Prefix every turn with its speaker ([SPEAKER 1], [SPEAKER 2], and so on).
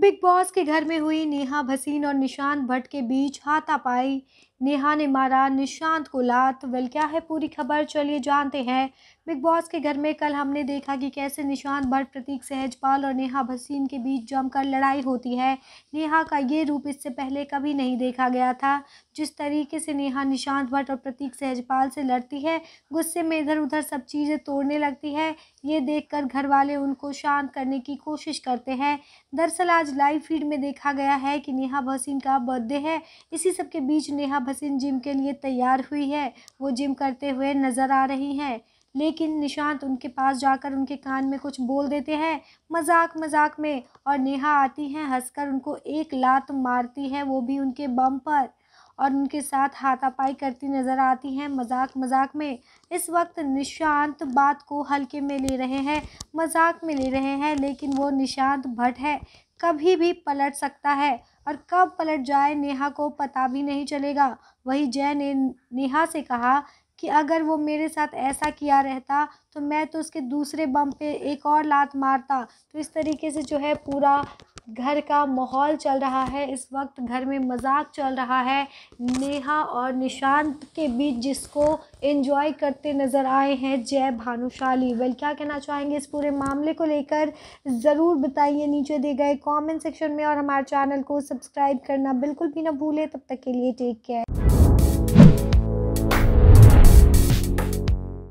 [SPEAKER 1] big boss के घर में हुई नेहा भसीन और निशान भट्ट के बीच हाथापाई नेहा ने मारा निशांत को लात वेल क्या है पूरी खबर चलिए जानते हैं बिग बॉस के घर में कल हमने देखा कि कैसे निशांत भट्ट प्रतीक सहजपाल और नेहा भसीन के बीच जमकर लड़ाई होती है नेहा का ये रूप इससे पहले कभी नहीं देखा गया था जिस तरीके से नेहा निशांत भट्ट और प्रतीक सहजपाल से लड़ती है गुस्से में इधर उधर सब चीज़ें तोड़ने लगती है ये कर घर वाले उनको शांत करने की कोशिश करते हैं दरअसल आज लाइव फीड में देखा गया है कि नेहा भसीन का बर्थडे है इसी सब के बीच नेहा हसीन जिम के लिए तैयार हुई है वो जिम करते हुए नज़र आ रही हैं लेकिन निशांत उनके पास जाकर उनके कान में कुछ बोल देते हैं मजाक मजाक में और नेहा आती हैं हंसकर उनको एक लात मारती है वो भी उनके बम पर और उनके साथ हाथापाई करती नज़र आती हैं मजाक मजाक में इस वक्त निशांत बात को हल्के में ले रहे हैं मजाक में ले रहे हैं लेकिन वो निशांत भट्ट है कभी भी पलट सकता है और कब पलट जाए नेहा को पता भी नहीं चलेगा वही जय ने नेहा से कहा कि अगर वो मेरे साथ ऐसा किया रहता तो मैं तो उसके दूसरे बम पे एक और लात मारता तो इस तरीके से जो है पूरा घर का माहौल चल रहा है इस वक्त घर में मजाक चल रहा है नेहा और निशांत के बीच जिसको एंजॉय करते नज़र आए हैं जय भानुशाली वेल क्या कहना चाहेंगे इस पूरे मामले को लेकर ज़रूर बताइए नीचे दिए गए कमेंट सेक्शन में और हमारे चैनल को सब्सक्राइब करना बिल्कुल भी ना भूलें तब तक के लिए टेक केयर